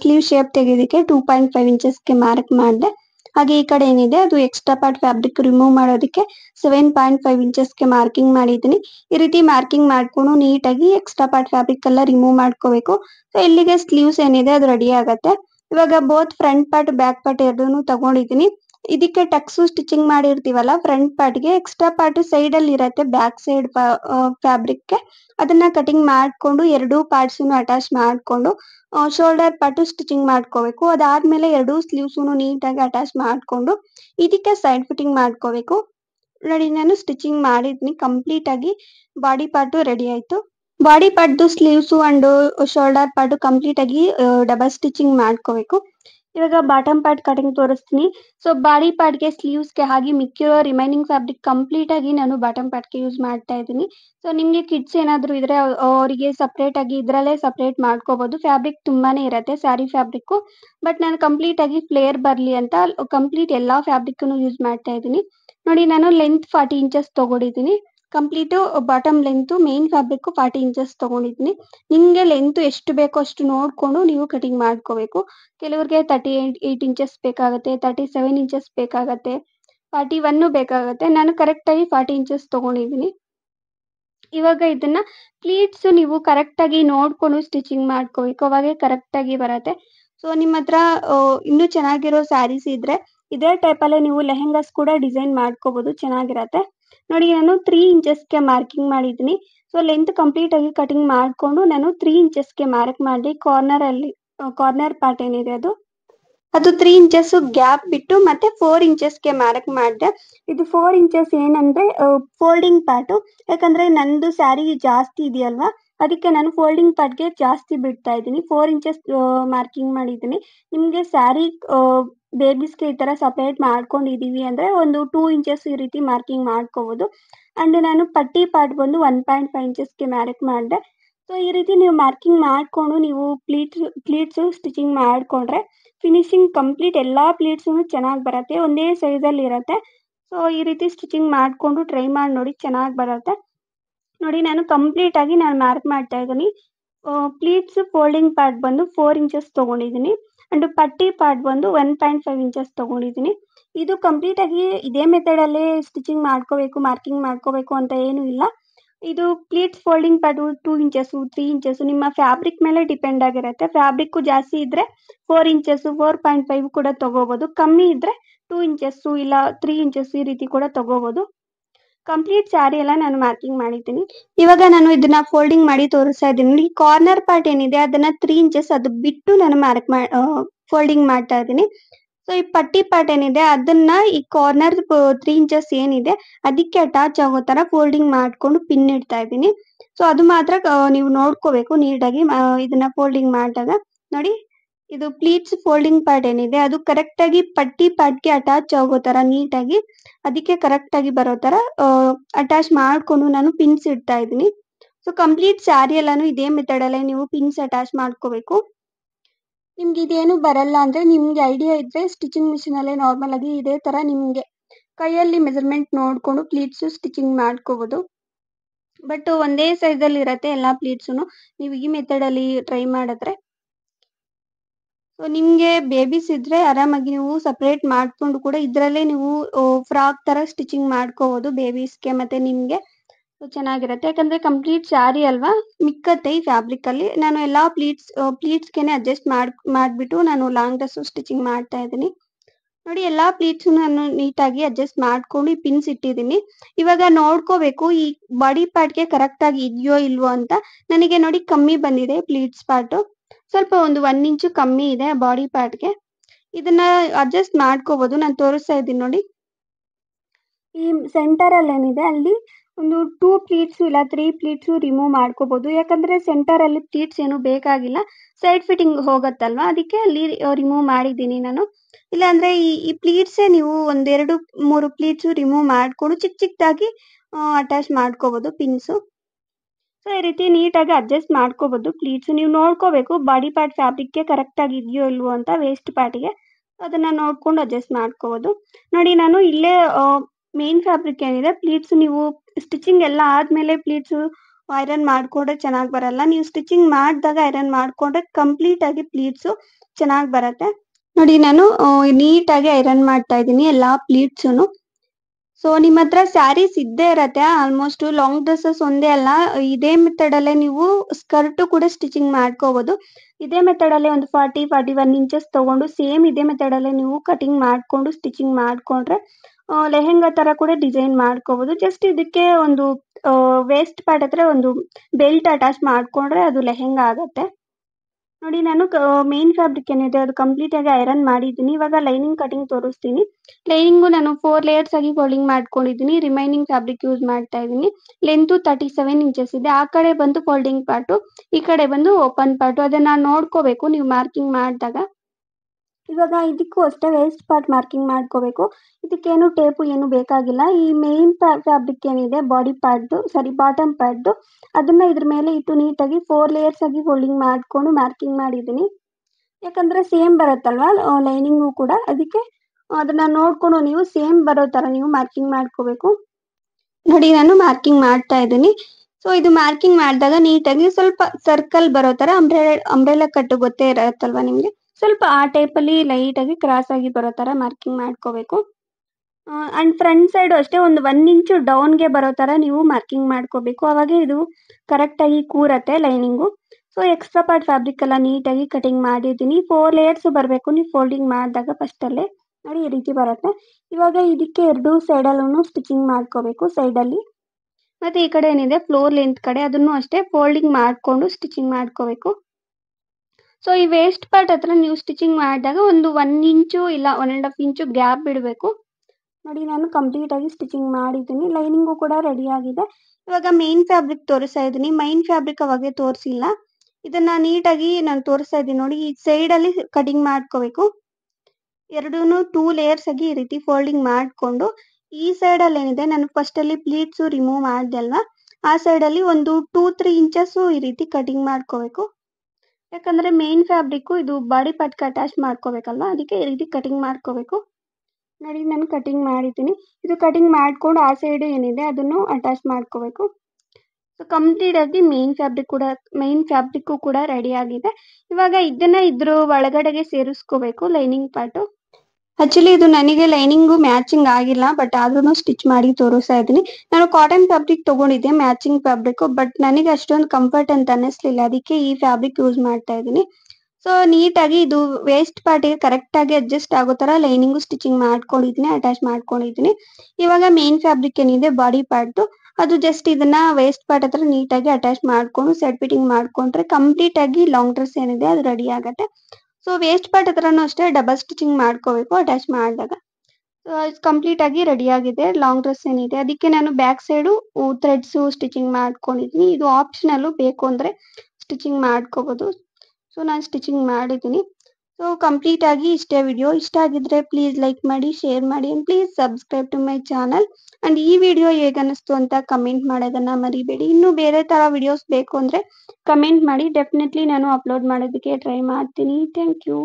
ಸ್ಲೀವ್ ಶೇಪ್ ತೆಗೆಯೋದಕ್ಕೆ ಟೂ ಪಾಯಿಂಟ್ ಫೈವ್ ಇಂಚಸ್ಗೆ ಮಾರ್ಕ್ ಮಾಡಿದೆ ಹಾಗೆ ಈ ಕಡೆ ಏನಿದೆ ಅದು ಎಕ್ಸ್ಟ್ರಾ ಪಾರ್ಟ್ ಫ್ಯಾಬ್ರಿಕ್ ರಿಮೂವ್ ಮಾಡೋದಕ್ಕೆ ಸೆವೆನ್ ಪಾಯಿಂಟ್ ಫೈವ್ ಇಂಚಸ್ ಗೆ ಮಾರ್ಕಿಂಗ್ ಮಾಡಿದ್ದೀನಿ ಈ ರೀತಿ ಮಾರ್ಕಿಂಗ್ ಮಾಡ್ಕೊಂಡು ನೀಟಾಗಿ ಎಕ್ಸ್ಟ್ರಾ ಪಾರ್ಟ್ ಫ್ಯಾಬ್ರಿಕ್ ಎಲ್ಲ ರಿಮೂವ್ ಮಾಡ್ಕೋಬೇಕು ಸೊ ಇಲ್ಲಿಗೆ ಸ್ಲೀವ್ಸ್ ಏನಿದೆ ಅದು ರೆಡಿ ಆಗತ್ತೆ ಇವಾಗ both front part back part ಎರಡೂ ತಗೊಂಡಿದ್ದೀನಿ ಇದಕ್ಕೆ ಟಕ್ಸು ಸ್ಟಿಚಿಂಗ್ ಮಾಡಿರ್ತೀವಲ್ಲ ಫ್ರಂಟ್ ಪಾರ್ಟ್ ಗೆ ಎಕ್ಸ್ಟ್ರಾ ಪಾರ್ಟ್ ಸೈಡ್ ಅಲ್ಲಿ ಇರುತ್ತೆ ಬ್ಯಾಕ್ ಸೈಡ್ ಫ್ಯಾಬ್ರಿಕ್ ಗೆ ಅದನ್ನ ಕಟಿಂಗ್ ಮಾಡ್ಕೊಂಡು ಎರಡು ಪಾರ್ಟ್ಸ್ ಅಟ್ಯಾಚ್ ಮಾಡ್ಕೊಂಡು ಶೋಲ್ಡರ್ ಪಾರ್ಟ್ ಸ್ಟಿಚಿಂಗ್ ಮಾಡ್ಕೋಬೇಕು ಅದಾದ್ಮೇಲೆ ಎರಡು ಸ್ಲೀವ್ಸ್ ನೀಟಾಗಿ ಅಟ್ಯಾಚ್ ಮಾಡ್ಕೊಂಡು ಇದಕ್ಕೆ ಸೈಡ್ ಫಿಟ್ಟಿಂಗ್ ಮಾಡ್ಕೋಬೇಕು ನೋಡಿ ನಾನು ಸ್ಟಿಚಿಂಗ್ ಮಾಡಿದ್ನಿ ಕಂಪ್ಲೀಟ್ ಆಗಿ ಬಾಡಿ ಪಾರ್ಟ್ ರೆಡಿ ಆಯ್ತು body part sleeves and shoulder part complete ಆಗಿ ಡಬಲ್ ಸ್ಟಿಚಿಂಗ್ ಮಾಡ್ಕೋಬೇಕು ಇವಾಗ ಬಾಟಮ್ ಪಾರ್ಟ್ ಕಟಿಂಗ್ ತೋರಿಸ್ತೀನಿ ಸೊ ಬಾಡಿ ಪಾರ್ಟ್ ಗೆ ಸ್ಲೀವ್ಸ್ ಗೆ ಹಾಗೆ ಮಿಕ್ಕಿರೋ ರಿಮೈನಿಂಗ್ ಫ್ಯಾಬ್ರಿಕ್ ಕಂಪ್ಲೀಟ್ ಆಗಿ ನಾನು ಬಾಟಮ್ ಪಾರ್ಟ್ ಗೆ ಯೂಸ್ ಮಾಡ್ತಾ ಇದ್ದೀನಿ ಸೊ ನಿಮಗೆ ಕಿಡ್ಸ್ ಏನಾದ್ರು ಇದ್ರೆ ಅವರಿಗೆ ಸಪ್ರೇಟ್ ಆಗಿ ಇದರಲ್ಲೇ ಸಪರೇಟ್ ಮಾಡ್ಕೋಬಹುದು ಫ್ಯಾಬ್ರಿಕ್ ತುಂಬಾನೇ ಇರತ್ತೆ ಸ್ಯಾರಿ ಫ್ಯಾಬ್ರಿಕ್ ಬಟ್ ನಾನು ಕಂಪ್ಲೀಟ್ ಆಗಿ ಫ್ಲೇರ್ ಬರಲಿ ಅಂತ ಕಂಪ್ಲೀಟ್ ಎಲ್ಲಾ ಫ್ಯಾಬ್ರಿಕ್ ಯೂಸ್ ಮಾಡ್ತಾ ಇದ್ದೀನಿ ನೋಡಿ ನಾನು ಲೆಂತ್ ಫಾರ್ಟಿ ಇಂಚಸ್ ತಗೊಂಡಿದ್ದೀನಿ complete bottom length main fabric forty inches ತಗೊಂಡಿದ್ದೀನಿ ನಿಮಗೆ ಲೆಂತ್ ಎಷ್ಟು ಬೇಕೋ ಅಷ್ಟು ನೋಡ್ಕೊಂಡು ನೀವು ಕಟಿಂಗ್ ಮಾಡ್ಕೋಬೇಕು ಕೆಲವ್ರಿಗೆ ತರ್ಟಿ ಏಟ್ ಏಟ್ ಇಂಚಸ್ ಬೇಕಾಗುತ್ತೆ ತರ್ಟಿ ಸೆವೆನ್ ಇಂಚಸ್ ಬೇಕಾಗುತ್ತೆ ಫಾರ್ಟಿ ಒನ್ ಬೇಕಾಗುತ್ತೆ ನಾನು ಕರೆಕ್ಟಾಗಿ ಫಾರ್ಟಿ ಇಂಚಸ್ ತಗೊಂಡಿದ್ದೀನಿ ಇವಾಗ ಇದನ್ನ ಪ್ಲೀಟ್ಸ್ ನೀವು ಕರೆಕ್ಟಾಗಿ ನೋಡ್ಕೊಂಡು ಸ್ಟಿಚಿಂಗ್ ಮಾಡ್ಕೋಬೇಕು ಅವಾಗೆ ಕರೆಕ್ಟಾಗಿ ಬರತ್ತೆ ಸೊ ನಿಮ್ಮ ಹತ್ರ ಇನ್ನೂ ಚೆನ್ನಾಗಿರೋ ಸ್ಯಾರೀಸ್ ಇದ್ರೆ ಇದೇ ಟೈಪಲ್ಲೇ ನೀವು ಲೆಹೆಂಗಾಸ್ ಕೂಡ ಡಿಸೈನ್ ಮಾಡ್ಕೋಬಹುದು ಚೆನ್ನಾಗಿರತ್ತೆ ನೋಡಿ ನಾನು ತ್ರೀ ಇಂಚಸ್ಗೆ ಮಾರ್ಕಿಂಗ್ ಮಾಡಿದ್ದೀನಿ ಸೊ ಲೆಂತ್ ಕಂಪ್ಲೀಟ್ ಆಗಿ ಕಟಿಂಗ್ ಮಾಡಿಕೊಂಡು ನಾನು ತ್ರೀ ಇಂಚಸ್ಗೆ ಮಾರ್ಕ್ ಮಾಡಿ ಕಾರ್ನರಲ್ಲಿ ಕಾರ್ನರ್ ಪಾರ್ಟ್ ಏನಿದೆ ಅದು ಅದು ತ್ರೀ ಇಂಚಸ್ ಗ್ಯಾಪ್ ಬಿಟ್ಟು ಮತ್ತೆ ಫೋರ್ ಇಂಚಸ್ಗೆ ಮಾರ್ಕ್ ಮಾಡಿದೆ ಇದು ಫೋರ್ ಇಂಚಸ್ ಏನಂದ್ರೆ ಫೋಲ್ಡಿಂಗ್ ಪಾರ್ಟ್ ಯಾಕಂದ್ರೆ ನಂದು ಸ್ಯಾರಿ ಜಾಸ್ತಿ ಇದೆಯಲ್ವಾ ಅದಕ್ಕೆ ನಾನು ಫೋಲ್ಡಿಂಗ್ ಪಾರ್ಟ್ಗೆ ಜಾಸ್ತಿ ಬಿಡ್ತಾ ಇದ್ದೀನಿ ಫೋರ್ ಇಂಚಸ್ ಮಾರ್ಕಿಂಗ್ ಮಾಡಿದ್ದೀನಿ ನಿಮಗೆ ಸ್ಯಾರಿ ಬೇಬಿಸ್ಗೆ ಈ ಥರ ಸಪ್ರೇಟ್ ಮಾಡ್ಕೊಂಡಿದ್ದೀವಿ ಅಂದರೆ ಒಂದು ಟೂ ಇಂಚಸ್ ಈ ರೀತಿ ಮಾರ್ಕಿಂಗ್ ಮಾಡ್ಕೋಬಹುದು ಆ್ಯಂಡ್ ನಾನು ಪಟ್ಟಿ ಪಾರ್ಟ್ ಬಂದು ಒನ್ ಪಾಯಿಂಟ್ ಫೈವ್ ಇಂಚಸ್ಗೆ ಮಾರ್ಕ್ ಮಾಡಿದೆ ಸೊ ಈ ರೀತಿ ನೀವು ಮಾರ್ಕಿಂಗ್ ಮಾಡಿಕೊಂಡು ನೀವು ಪ್ಲೀಟ್ಸ್ ಪ್ಲೀಟ್ಸು ಸ್ಟಿಚಿಂಗ್ ಮಾಡಿಕೊಂಡ್ರೆ ಫಿನಿಶಿಂಗ್ ಕಂಪ್ಲೀಟ್ ಎಲ್ಲ ಪ್ಲೀಟ್ಸೂ ಚೆನ್ನಾಗಿ ಬರುತ್ತೆ ಒಂದೇ ಸೈಜಲ್ಲಿ ಇರುತ್ತೆ ಸೊ ಈ ರೀತಿ ಸ್ಟಿಚಿಂಗ್ ಮಾಡಿಕೊಂಡು ಟ್ರೈ ಮಾಡಿ ನೋಡಿ ಚೆನ್ನಾಗಿ ಬರುತ್ತೆ ನೋಡಿ ನಾನು ಕಂಪ್ಲೀಟಾಗಿ ನಾನು ಮಾರ್ಕ್ ಮಾಡ್ತಾ ಇದ್ದೀನಿ ಪ್ಲೀಟ್ಸ್ ಫೋಲ್ಡಿಂಗ್ ಪಾರ್ಟ್ ಬಂದು ಫೋರ್ ಇಂಚಸ್ ತೊಗೊಂಡಿದ್ದೀನಿ ಅಂಡ್ ಪಟ್ಟಿ ಪಾರ್ಟ್ ಬಂದು ಒನ್ ಪಾಯಿಂಟ್ ಫೈವ್ ಇಂಚಸ್ ತೊಗೊಂಡಿದ್ದೀನಿ ಇದು ಕಂಪ್ಲೀಟಾಗಿ ಇದೇ ಅಲ್ಲಿ ಸ್ಟಿಚಿಂಗ್ ಮಾಡ್ಕೋಬೇಕು ಮಾರ್ಕಿಂಗ್ ಮಾಡ್ಕೋಬೇಕು ಅಂತ ಏನೂ ಇಲ್ಲ ಇದು pleat folding part two inches three inches ನಿಮ್ಮ ಫ್ಯಾಬ್ರಿಕ್ ಮೇಲೆ ಡಿಪೆಂಡ್ ಆಗಿರುತ್ತೆ ಫ್ಯಾಬ್ರಿಕ್ಕು ಜಾಸ್ತಿ ಇದ್ದರೆ four inches four point five ಕೂಡ ತಗೋಬಹುದು ಕಮ್ಮಿ ಇದ್ದರೆ ಟೂ ಇಂಚಸ್ಸು ಇಲ್ಲ ತ್ರೀ ಇಂಚಸ್ ಈ ರೀತಿ ಕೂಡ ತಗೋಬಹುದು ಕಂಪ್ಲೀಟ್ ಸ್ಯಾರಿ ಎಲ್ಲ ನಾನು ಮಾರ್ಕಿಂಗ್ ಮಾಡಿದ್ದೀನಿ ಇವಾಗ ನಾನು ಇದನ್ನ ಫೋಲ್ಡಿಂಗ್ ಮಾಡಿ ತೋರಿಸ್ತಾ ಇದ್ದೀನಿ ಈ ಕಾರ್ನರ್ ಪಾರ್ಟ್ ಏನಿದೆ ಅದನ್ನ ತ್ರೀ ಇಂಚಸ್ ಅದು ಬಿಟ್ಟು ನಾನು ಮಾರ್ಕ್ ಫೋಲ್ಡಿಂಗ್ ಮಾಡ್ತಾ ಇದ್ದೀನಿ ಸೊ ಈ ಪಟ್ಟಿ ಪಾರ್ಟ್ ಏನಿದೆ ಅದನ್ನ ಈ ಕಾರ್ನರ್ ತ್ರೀ ಇಂಚಸ್ ಏನಿದೆ ಅದಕ್ಕೆ ಅಟ್ಯಾಚ್ ಆಗೋ ತರ ಫೋಲ್ಡಿಂಗ್ ಮಾಡ್ಕೊಂಡು ಪಿನ್ ಇಡ್ತಾ ಇದ್ದೀನಿ ಸೊ ಅದು ಮಾತ್ರ ನೀವು ನೋಡ್ಕೋಬೇಕು ನೀಟಾಗಿ ಇದನ್ನ ಫೋಲ್ಡಿಂಗ್ ಮಾಡಿದಾಗ ನೋಡಿ ಇದು ಪ್ಲೀಟ್ಸ್ ಫೋಲ್ಡಿಂಗ್ ಪ್ಯಾಡ್ ಏನಿದೆ ಅದು ಕರೆಕ್ಟ್ ಆಗಿ ಪಟ್ಟಿ ಪ್ಯಾಡ್ ಗೆ ಅಟ್ಯಾಚ್ ಆಗೋ ತರ ನೀಟ್ ಆಗಿ ಅದಕ್ಕೆ ಕರೆಕ್ಟ್ ಆಗಿ ಬರೋ ತರ ಅಟ್ಯಾಚ್ ಮಾಡ್ಕೊಂಡು ನಾನು ಪಿನ್ಸ್ ಇಡ್ತಾ ಇದೀನಿ ಸೊ ಕಂಪ್ಲೀಟ್ ಸ್ಯಾರಿ ಎಲ್ಲಾನು ಇದೇ ಮೆಥಡ್ ಅಲ್ಲೇ ನೀವು ಪಿನ್ಸ್ ಅಟ್ಯಾಚ್ ಮಾಡ್ಕೋಬೇಕು ನಿಮ್ಗೆ ಇದೇನು ಬರಲ್ಲ ಅಂದ್ರೆ ನಿಮ್ಗೆ ಐಡಿಯಾ ಇದ್ರೆ ಸ್ಟಿಚಿಂಗ್ ಮಿಷಿನ್ ಅಲ್ಲೇ ನಾರ್ಮಲ್ ಆಗಿ ಇದೇ ತರ ನಿಮ್ಗೆ ಕೈಯಲ್ಲಿ ಮೆಜರ್ಮೆಂಟ್ ನೋಡ್ಕೊಂಡು ಪ್ಲೀಟ್ಸ್ ಸ್ಟಿಚಿಂಗ್ ಮಾಡ್ಕೋಬಹುದು ಬಟ್ ಒಂದೇ ಸೈಜ್ ಅಲ್ಲಿ ಇರತ್ತೆ ಎಲ್ಲಾ ಪ್ಲೀಟ್ಸ್ ನೀವು ಈ ಮೆಥಡ್ ಅಲ್ಲಿ ಟ್ರೈ ಮಾಡಿದ್ರೆ ನಿಮ್ಗೆ ಬೇಬೀಸ್ ಇದ್ರೆ ಆರಾಮಾಗಿ ನೀವು ಸಪರೇಟ್ ಮಾಡ್ಕೊಂಡು ಕೂಡ ಇದ್ರಲ್ಲೇ ನೀವು ಫ್ರಾಕ್ ತರ ಸ್ಟಿಚಿಂಗ್ ಮಾಡ್ಕೋಬಹುದು ಗೆ ಮತ್ತೆ ನಿಮ್ಗೆ ಚೆನ್ನಾಗಿರುತ್ತೆ ಯಾಕಂದ್ರೆ ಕಂಪ್ಲೀಟ್ ಸ್ಯಾರಿ ಅಲ್ವಾ ಮಿಕ್ಕತ್ತೆ ಈ ಫ್ಯಾಬ್ರಿಕ್ ಅಲ್ಲಿ ನಾನು ಎಲ್ಲಾ ಪ್ಲೀಟ್ಸ್ ಗೆನೆ ಅಡ್ಜಸ್ಟ್ ಮಾಡ್ ಮಾಡ್ಬಿಟ್ಟು ನಾನು ಲಾಂಗ್ ಡ್ರೆಸ್ ಸ್ಟಿಚಿಂಗ್ ಮಾಡ್ತಾ ಇದ್ದೀನಿ ನೋಡಿ ಎಲ್ಲಾ ಪ್ಲೀಟ್ಸ್ ನಾನು ನೀಟಾಗಿ ಅಡ್ಜಸ್ಟ್ ಮಾಡ್ಕೊಂಡು ಈ ಪಿನ್ಸ್ ಇಟ್ಟಿದ್ದೀನಿ ಇವಾಗ ನೋಡ್ಕೋಬೇಕು ಈ ಬಾಡಿ ಪಾರ್ಟ್ಗೆ ಕರೆಕ್ಟ್ ಆಗಿ ಇದೆಯೋ ಇಲ್ವೋ ಅಂತ ನನಗೆ ನೋಡಿ ಕಮ್ಮಿ ಬಂದಿದೆ ಪ್ಲೀಟ್ಸ್ ಪಾರ್ಟ್ ಸ್ವಲ್ಪ ಒಂದು ಒನ್ ಇಂಚು ಕಮ್ಮಿ ಇದೆ ಬಾಡಿ ಪಾರ್ಟ್ ಗೆ ಇದನ್ನ ಅಡ್ಜಸ್ಟ್ ಮಾಡ್ಕೋಬಹುದು ನಾನು ತೋರಿಸ್ತಾ ಇದ್ದೀನಿ ನೋಡಿ ಈ ಸೆಂಟರ್ ಅಲ್ಲಿ ಏನಿದೆ ಅಲ್ಲಿ ಒಂದು ಟೂ ಪ್ಲೀಟ್ಸ್ ಇಲ್ಲ ತ್ರೀ ಪ್ಲೀಟ್ಸ್ ರಿಮೂವ್ ಮಾಡ್ಕೋಬಹುದು ಯಾಕಂದ್ರೆ ಸೆಂಟರ್ ಅಲ್ಲಿ ಪ್ಲೀಟ್ಸ್ ಏನು ಬೇಕಾಗಿಲ್ಲ ಸೈಡ್ ಫಿಟ್ಟಿಂಗ್ ಹೋಗತ್ತಲ್ವಾ ಅದಕ್ಕೆ ಅಲ್ಲಿ ರಿಮೂವ್ ಮಾಡಿದ್ದೀನಿ ನಾನು ಇಲ್ಲಾಂದ್ರೆ ಈ ಈ ಪ್ಲೀಟ್ಸೇ ನೀವು ಒಂದೆರಡು ಮೂರು ಪ್ಲೀಟ್ಸ್ ರಿಮೂವ್ ಮಾಡ್ಕೊಂಡು ಚಿಕ್ಕ ಚಿಕ್ಕದಾಗಿ ಅಟ್ಯಾಚ್ ಮಾಡ್ಕೋಬಹುದು ಪಿನ್ಸ್ ಸೊ ಈ ರೀತಿ ನೀಟಾಗಿ ಅಡ್ಜಸ್ಟ್ ಮಾಡ್ಕೋಬಹುದು ಪ್ಲೀಟ್ಸ್ ನೀವು ನೋಡ್ಕೋಬೇಕು ಬಾಡಿ ಪಾರ್ಟ್ ಫ್ಯಾಬ್ರಿಕ್ ಫ್ಯಾಬ್ರಿಕ್ಗೆ ಕರೆಕ್ಟಾಗಿ ಇದೆಯೋ ಇಲ್ವೋ ಅಂತ ವೇಸ್ಟ್ ಪಾರ್ಟಿಗೆ ಅದನ್ನ ನೋಡ್ಕೊಂಡು ಅಡ್ಜಸ್ಟ್ ಮಾಡ್ಕೋಬಹುದು ನೋಡಿ ನಾನು ಇಲ್ಲೇ ಮೇನ್ ಫ್ಯಾಬ್ರಿಕ್ ಏನಿದೆ ಪ್ಲೀಟ್ಸ್ ನೀವು ಸ್ಟಿಚಿಂಗ್ ಎಲ್ಲ ಆದ್ಮೇಲೆ ಪ್ಲೀಟ್ಸ್ ಐರನ್ ಮಾಡಿಕೊಂಡ್ರೆ ಚೆನ್ನಾಗಿ ಬರಲ್ಲ ನೀವು ಸ್ಟಿಚಿಂಗ್ ಮಾಡಿದಾಗ ಐರನ್ ಮಾಡ್ಕೊಂಡ್ರೆ ಕಂಪ್ಲೀಟ್ ಆಗಿ ಪ್ಲೀಟ್ಸ್ ಚೆನ್ನಾಗಿ ಬರುತ್ತೆ ನೋಡಿ ನಾನು ನೀಟಾಗಿ ಐರನ್ ಮಾಡ್ತಾ ಇದ್ದೀನಿ ಎಲ್ಲ ನು ಸೊ ನಿಮ್ಮ ಹತ್ರ ಸ್ಯಾರೀಸ್ ಇದ್ದೇ ಇರತ್ತೆ ಆಲ್ಮೋಸ್ಟ್ ಲಾಂಗ್ ಡ್ರೆಸ್ಸಸ್ ಒಂದೇ ಅಲ್ಲ ಇದೇ ಮೆಥಡ್ ಅಲ್ಲೇ ನೀವು ಸ್ಕರ್ಟ್ ಕೂಡ ಸ್ಟಿಚಿಂಗ್ ಮಾಡ್ಕೋಬಹುದು ಇದೇ ಮೆಥಡ್ ಅಲ್ಲೇ ಒಂದು ಫಾರ್ಟಿ ಫಾರ್ಟಿ ಒನ್ ಇಂಚಸ್ ತಗೊಂಡು ಸೇಮ್ ಇದೇ ಮೆಥಡ್ ಅಲ್ಲೇ ನೀವು ಕಟಿಂಗ್ ಮಾಡ್ಕೊಂಡು ಸ್ಟಿಚಿಂಗ್ ಮಾಡ್ಕೊಂಡ್ರೆ ಲೆಹೆಂಗಾ ತರ ಕೂಡ ಡಿಸೈನ್ ಮಾಡ್ಕೋಬಹುದು ಜಸ್ಟ್ ಇದಕ್ಕೆ ಒಂದು ವೇಸ್ಟ್ ಪಾರ್ಟ್ ಹತ್ರ ಒಂದು ಬೆಲ್ಟ್ ಅಟ್ಯಾಚ್ ಮಾಡ್ಕೊಂಡ್ರೆ ಅದು ಲೆಹೆಂಗಾ ಆಗತ್ತೆ ನೋಡಿ ನಾನು ಮೇನ್ ಫ್ಯಾಬ್ರಿಕ್ ಏನಿದೆ ಅದು ಕಂಪ್ಲೀಟ್ ಆಗಿ ಐರನ್ ಮಾಡಿದ್ದೀನಿ ಇವಾಗ ಲೈನಿಂಗ್ ಕಟಿಂಗ್ ತೋರಿಸ್ತೀನಿ ಲೈನಿಂಗ್ ನಾನು ಫೋರ್ ಲೇಯರ್ಸ್ ಆಗಿ ಫೋಲ್ಡಿಂಗ್ ಮಾಡ್ಕೊಂಡಿದ್ದೀನಿ ರಿಮೈನಿಂಗ್ ಫ್ಯಾಬ್ರಿಕ್ ಯೂಸ್ ಮಾಡ್ತಾ ಇದ್ದೀನಿ ಲೆಂತು ತರ್ಟಿ ಸೆವೆನ್ ಇಂಚಸ್ ಇದೆ ಆ ಕಡೆ ಬಂದು ಫೋಲ್ಡಿಂಗ್ ಪಾರ್ಟು ಈ ಕಡೆ ಬಂದು ಓಪನ್ ಪಾರ್ಟು ಅದನ್ನ ನೋಡ್ಕೋಬೇಕು ನೀವು ಮಾರ್ಕಿಂಗ್ ಮಾಡಿದಾಗ ಇವಾಗ ಇದಕ್ಕೂ ಅಷ್ಟೇ ವೇಸ್ಟ್ ಪಾರ್ಟ್ ಮಾರ್ಕಿಂಗ್ ಮಾಡ್ಕೋಬೇಕು ಇದಕ್ಕೇನು ಟೇಪು ಏನು ಬೇಕಾಗಿಲ್ಲ ಈ ಮೇನ್ ಫ್ಯಾಬ್ರಿಕ್ ಏನಿದೆ ಬಾಡಿ ಪ್ಯಾಡ್ದು ಸಾರಿ ಬಾಟಮ್ ಪ್ಯಾಡ್ದು ಅದನ್ನು ಇದ್ರ ಮೇಲೆ ಇಟ್ಟು ನೀಟಾಗಿ ಫೋರ್ ಲೇಯರ್ಸ್ ಆಗಿ ಫೋಲ್ಡಿಂಗ್ ಮಾಡಿಕೊಂಡು ಮಾರ್ಕಿಂಗ್ ಮಾಡಿದ್ದೀನಿ ಯಾಕಂದರೆ ಸೇಮ್ ಬರುತ್ತಲ್ವ ಲೈನಿಂಗು ಕೂಡ ಅದಕ್ಕೆ ಅದನ್ನು ನೋಡಿಕೊಂಡು ನೀವು ಸೇಮ್ ಬರೋ ಥರ ನೀವು ಮಾರ್ಕಿಂಗ್ ಮಾಡ್ಕೋಬೇಕು ನೋಡಿ ನಾನು ಮಾರ್ಕಿಂಗ್ ಮಾಡ್ತಾ ಇದ್ದೀನಿ ಸೊ ಇದು ಮಾರ್ಕಿಂಗ್ ಮಾಡಿದಾಗ ನೀಟಾಗಿ ಸ್ವಲ್ಪ ಸರ್ಕಲ್ ಬರೋ ಥರ ಅಂಬ್ರೆ ಅಂಬ್ರೆಲಾ ಕಟ್ಟು ಗೊತ್ತೇ ಇರತ್ತಲ್ವ ನಿಮಗೆ ಸ್ವಲ್ಪ ಆ ಟೈಪಲ್ಲಿ ಲೈಟಾಗಿ ಕ್ರಾಸಾಗಿ ಬರೋ ಥರ ಮಾರ್ಕಿಂಗ್ ಮಾಡ್ಕೋಬೇಕು ಆ್ಯಂಡ್ ಫ್ರಂಟ್ ಸೈಡು ಅಷ್ಟೇ ಒಂದು ಒನ್ ಇಂಚು ಡೌನ್ಗೆ ಬರೋ ಥರ ನೀವು ಮಾರ್ಕಿಂಗ್ ಮಾಡ್ಕೋಬೇಕು ಅವಾಗ ಇದು ಕರೆಕ್ಟಾಗಿ ಕೂರತ್ತೆ lining so extra part fabric ಎಲ್ಲ ನೀಟಾಗಿ ಕಟಿಂಗ್ ಮಾಡಿದ್ದೀನಿ ಫೋರ್ ಲೇಯರ್ಸ್ ಬರಬೇಕು ನೀವು ಫೋಲ್ಡಿಂಗ್ ಮಾಡಿದಾಗ ಫಸ್ಟಲ್ಲೇ ನೋಡಿ ಈ ರೀತಿ ಬರುತ್ತೆ ಇವಾಗ ಇದಕ್ಕೆ ಎರಡು ಸೈಡಲ್ಲೂ ಸ್ಟಿಚಿಂಗ್ ಮಾಡ್ಕೋಬೇಕು ಸೈಡಲ್ಲಿ ಮತ್ತು ಈ ಕಡೆ ಏನಿದೆ ಫ್ಲೋರ್ ಲೆಂತ್ ಕಡೆ ಅದನ್ನು ಅಷ್ಟೇ ಫೋಲ್ಡಿಂಗ್ ಮಾಡಿಕೊಂಡು ಸ್ಟಿಚಿಂಗ್ ಮಾಡ್ಕೋಬೇಕು ಸೊ ಈ ವೇಸ್ಟ್ ಪಾರ್ಟ್ ಹತ್ರ ನೀವು ಸ್ಟಿಚಿಂಗ್ ಮಾಡಿದಾಗ ಒಂದು ಒನ್ ಇಂಚು ಇಲ್ಲ one and half inch gap ಬಿಡಬೇಕು ನೋಡಿ ನಾನು ಕಂಪ್ಲೀಟ್ ಆಗಿ ಸ್ಟಿಚಿಂಗ್ ಮಾಡಿದ್ದೀನಿ ಲೈನಿಂಗು ಕೂಡ ರೆಡಿ ಆಗಿದೆ ಇವಾಗ ಮೈನ್ ಫ್ಯಾಬ್ರಿಕ್ ತೋರಿಸ್ತಾ ಇದ್ದೀನಿ ಮೈನ್ ಫ್ಯಾಬ್ರಿಕ್ ಅವಾಗೆ ತೋರಿಸಿಲ್ಲ ಇದನ್ನು ನೀಟಾಗಿ ನಾನು ತೋರಿಸ್ತಾ ಇದ್ದೀನಿ ನೋಡಿ ಈ ಸೈಡಲ್ಲಿ ಕಟಿಂಗ್ ಮಾಡ್ಕೋಬೇಕು ಎರಡೂ ಟೂ ಲೇಯರ್ಸ್ ಆಗಿ ಈ ರೀತಿ ಫೋಲ್ಡಿಂಗ್ ಮಾಡಿಕೊಂಡು ಈ ಸೈಡಲ್ಲಿ ಏನಿದೆ ನಾನು ಫಸ್ಟಲ್ಲಿ ಪ್ಲೀಟ್ಸ್ ರಿಮೂವ್ ಮಾಡಿದೆ ಅಲ್ವಾ ಆ ಸೈಡಲ್ಲಿ ಒಂದು ಟೂ ತ್ರೀ ಇಂಚಸ್ಸು ಈ ರೀತಿ ಕಟಿಂಗ್ ಮಾಡ್ಕೋಬೇಕು ಯಾಕಂದರೆ ಮೇನ್ ಫ್ಯಾಬ್ರಿಕ್ಕು ಇದು ಬಾಡಿ ಪಾರ್ಟ್ಗೆ ಅಟ್ಯಾಚ್ ಮಾಡ್ಕೋಬೇಕಲ್ವ ಅದಕ್ಕೆ ಈ ರೀತಿ ಕಟಿಂಗ್ ಮಾಡ್ಕೋಬೇಕು ನೋಡಿ ನಾನು ಕಟಿಂಗ್ ಮಾಡಿದ್ದೀನಿ ಇದು ಕಟಿಂಗ್ ಮಾಡಿಕೊಂಡು ಆ ಸೈಡ್ ಏನಿದೆ ಅದನ್ನು ಅಟ್ಯಾಚ್ ಮಾಡ್ಕೋಬೇಕು ಸೊ ಕಂಪ್ಲೀಟಾಗಿ ಮೇನ್ ಫ್ಯಾಬ್ರಿಕ್ ಕೂಡ ಮೇನ್ ಫ್ಯಾಬ್ರಿಕ್ಕು ಕೂಡ ರೆಡಿ ಆಗಿದೆ ಇವಾಗ ಇದನ್ನ ಇದ್ರ ಒಳಗಡೆಗೆ ಸೇರಿಸ್ಕೋಬೇಕು ಲೈನಿಂಗ್ ಪಾರ್ಟು ಆಕ್ಚುಲಿ ಇದು ನನಗೆ ಲೈನಿಂಗು ಮ್ಯಾಚಿಂಗ್ ಆಗಿಲ್ಲ ಬಟ್ ಆದ್ರೂ ಸ್ಟಿಚ್ ಮಾಡಿ ತೋರಿಸ್ತಾ ಇದ್ದೀನಿ ನಾನು ಕಾಟನ್ ಫ್ಯಾಬ್ರಿಕ್ ತಗೊಂಡಿದ್ದೆ ಮ್ಯಾಚಿಂಗ್ ಫ್ಯಾಬ್ರಿಕ್ ಬಟ್ ನನಗೆ ಅಷ್ಟೊಂದು ಕಂಫರ್ಟ್ ಅಂತ ಅನ್ನಿಸ್ಲಿಲ್ಲ ಅದಕ್ಕೆ ಈ ಫ್ಯಾಬ್ರಿಕ್ ಯೂಸ್ ಮಾಡ್ತಾ ಇದ್ದೀನಿ ಸೊ ನೀಟಾಗಿ ಇದು ವೇಸ್ಟ್ ಪಾರ್ಟಿಗೆ ಕರೆಕ್ಟ್ ಆಗಿ ಅಡ್ಜಸ್ಟ್ ಆಗೋ ತರ ಲೈನಿಂಗು ಸ್ಟಿಚಿಂಗ್ ಮಾಡ್ಕೊಂಡಿದ್ದೀನಿ ಅಟ್ಯಾಚ್ ಮಾಡ್ಕೊಂಡಿದ್ದೀನಿ ಇವಾಗ ಮೇನ್ ಫ್ಯಾಬ್ರಿಕ್ ಏನಿದೆ ಬಾಡಿ ಪಾರ್ಟ್ ಅದು ಜಸ್ಟ್ ಇದನ್ನ ವೇಸ್ಟ್ ಪಾರ್ಟ್ ಹತ್ರ ನೀಟಾಗಿ ಅಟ್ಯಾಚ್ ಮಾಡ್ಕೊಂಡು ಸೆಟ್ ಫಿಟ್ಟಿಂಗ್ ಮಾಡ್ಕೊಂಡ್ರೆ ಕಂಪ್ಲೀಟ್ ಆಗಿ ಲಾಂಗ್ ಡ್ರೆಸ್ ಏನಿದೆ ಅದು ರೆಡಿ ಆಗುತ್ತೆ ಸೊ ವೇಸ್ಟ್ ಪಾರ್ಟ್ ಹತ್ರನೂ ಅಷ್ಟೇ ಡಬಲ್ ಸ್ಟಿಚಿಂಗ್ ಮಾಡ್ಕೋಬೇಕು ಅಟ್ಯಾಚ್ ಮಾಡಿದಾಗ ಕಂಪ್ಲೀಟ್ ಆಗಿ ರೆಡಿ ಆಗಿದೆ ಲಾಂಗ್ ಡ್ರೆಸ್ ಏನಿದೆ ಅದಕ್ಕೆ ನಾನು ಬ್ಯಾಕ್ ಸೈಡು ಥ್ರೆಡ್ಸ್ ಸ್ಟಿಚಿಂಗ್ ಮಾಡ್ಕೊಂಡಿದ್ದೀನಿ ಇದು ಆಪ್ಷನಲ್ಲು ಬೇಕು ಅಂದರೆ ಸ್ಟಿಚಿಂಗ್ ಮಾಡ್ಕೋಬಹುದು ಸೊ ನಾನು ಸ್ಟಿಚಿಂಗ್ ಮಾಡಿದ್ದೀನಿ ಸೊ ಕಂಪ್ಲೀಟ್ ಆಗಿ ಇಷ್ಟೇ ವಿಡಿಯೋ ಇಷ್ಟ ಆಗಿದ್ರೆ ಪ್ಲೀಸ್ ಲೈಕ್ ಮಾಡಿ ಶೇರ್ ಮಾಡಿ and please subscribe to my channel and ಈ ವಿಡಿಯೋ ಹೇಗನ್ನಿಸ್ತು ಅಂತ ಕಮೆಂಟ್ ಮಾಡೋದನ್ನ ಮರಿಬೇಡಿ ಇನ್ನು ಬೇರೆ ತರ ವಿಡಿಯೋಸ್ ಬೇಕು ಅಂದ್ರೆ ಕಮೆಂಟ್ ಮಾಡಿ ಡೆಫಿನೆಟ್ಲಿ ನಾನು ಅಪ್ಲೋಡ್ ಮಾಡೋದಕ್ಕೆ ಟ್ರೈ ಮಾಡ್ತೀನಿ ಥ್ಯಾಂಕ್ ಯು